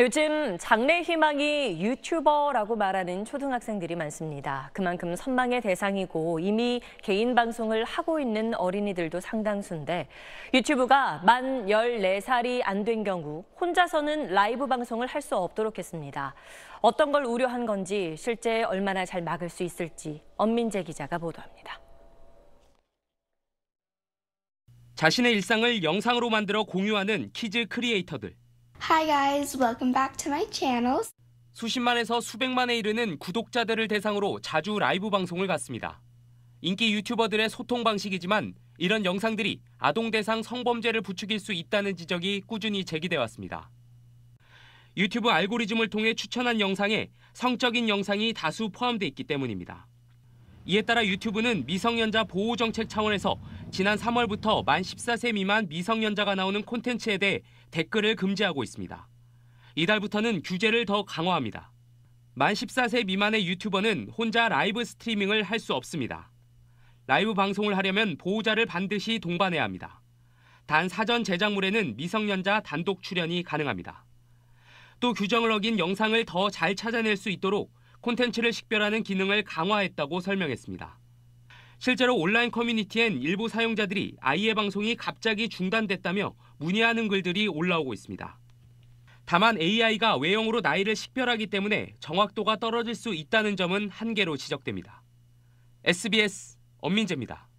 요즘 장래 희망이 유튜버라고 말하는 초등학생들이 많습니다. 그만큼 선망의 대상이고 이미 개인 방송을 하고 있는 어린이들도 상당수인데 유튜브가 만 14살이 안 된 경우 혼자서는 라이브 방송을 할 수 없도록 했습니다. 어떤 걸 우려한 건지 실제 얼마나 잘 막을 수 있을지 엄민재 기자가 보도합니다. 자신의 일상을 영상으로 만들어 공유하는 키즈 크리에이터들. Hi guys, welcome back to my channel. 수십만에서 수백만에 이르는 구독자들을 대상으로 자주 라이브 방송을 갖습니다. 인기 유튜버들의 소통 방식이지만 이런 영상들이 아동 대상 성범죄를 부추길 수 있다는 지적이 꾸준히 제기돼 왔습니다. 유튜브 알고리즘을 통해 추천한 영상에 성적인 영상이 다수 포함돼 있기 때문입니다. 이에 따라 유튜브는 미성년자 보호 정책 차원에서 지난 3월부터 만 14세 미만 미성년자가 나오는 콘텐츠에 대해 댓글을 금지하고 있습니다. 이달부터는 규제를 더 강화합니다. 만 14세 미만의 유튜버는 혼자 라이브 스트리밍을 할 수 없습니다. 라이브 방송을 하려면 보호자를 반드시 동반해야 합니다. 단 사전 제작물에는 미성년자 단독 출연이 가능합니다. 또 규정을 어긴 영상을 더 잘 찾아낼 수 있도록 콘텐츠를 식별하는 기능을 강화했다고 설명했습니다. 실제로 온라인 커뮤니티엔 일부 사용자들이 아이의 방송이 갑자기 중단됐다며 문의하는 글들이 올라오고 있습니다. 다만 AI가 외형으로 나이를 식별하기 때문에 정확도가 떨어질 수 있다는 점은 한계로 지적됩니다. SBS 엄민재입니다.